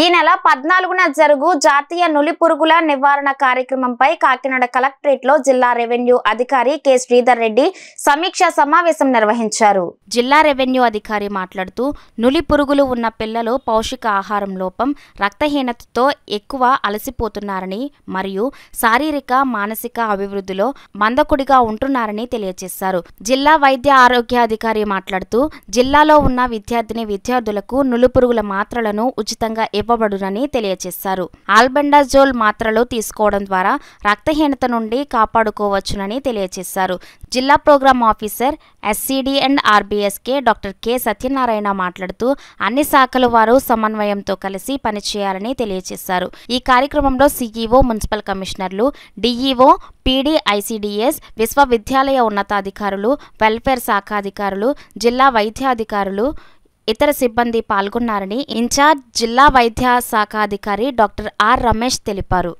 ఈ నెల పద్నాలుగున జరుగు జాతీయ నులి పురుగుల నివారణ కార్యక్రమంపై కాకినాడ కలెక్టరేట్ లో జిల్లా రెవెన్యూ అధికారి కె శ్రీధర్ రెడ్డి సమీక్షా సమావేశం నిర్వహించారు జిల్లా రెవెన్యూ అధికారి మాట్లాడుతూ నులి పురుగులు ఉన్న పిల్లలు పౌష్టిక ఆహారం లోపం రక్తహీనతతో ఎక్కువ అలసిపోతున్నారని మరియు శారీరక మానసిక అభివృద్ధిలో మందకుడిగా ఉంటున్నారని తెలియజేశారు జిల్లా వైద్య ఆరోగ్య అధికారి మాట్లాడుతూ జిల్లాలో ఉన్న విద్యార్థిని విద్యార్థులకు నులి పురుగుల మాత్రలను ఉచితంగా ఇవ్వబడునని తెలియజేశారు ఆల్బెండాజోల్ మాత్రలు తీసుకోవడం ద్వారా రక్తహీనత నుండి కాపాడుకోవచ్చునని తెలియజేశారు జిల్లా programme officer SCD and RB DSK doctor K Satyanarayana మాట్లాడుతూ అన్ని శాఖల వారు సమన్వయంతో కలిసి పనిచేయాలని తెలియజేశారు ఈ కార్యక్రమంలో సీఈఓ మున్సిపల్ కమిషనర్లు డిఈఓ పీడీఐసిడిఎస్ విశ్వవిద్యాలయ ఉన్నతాధికారులు వెల్ఫేర్ శాఖ అధికారులు జిల్లా వైద్యాధికారులు ఇతర సిబ్బంది పాల్గొన్నారని ఇన్ఛార్జ్ జిల్లా వైద్య అధికారి డాక్టర్ ఆర్ రమేష్ తెలిపారు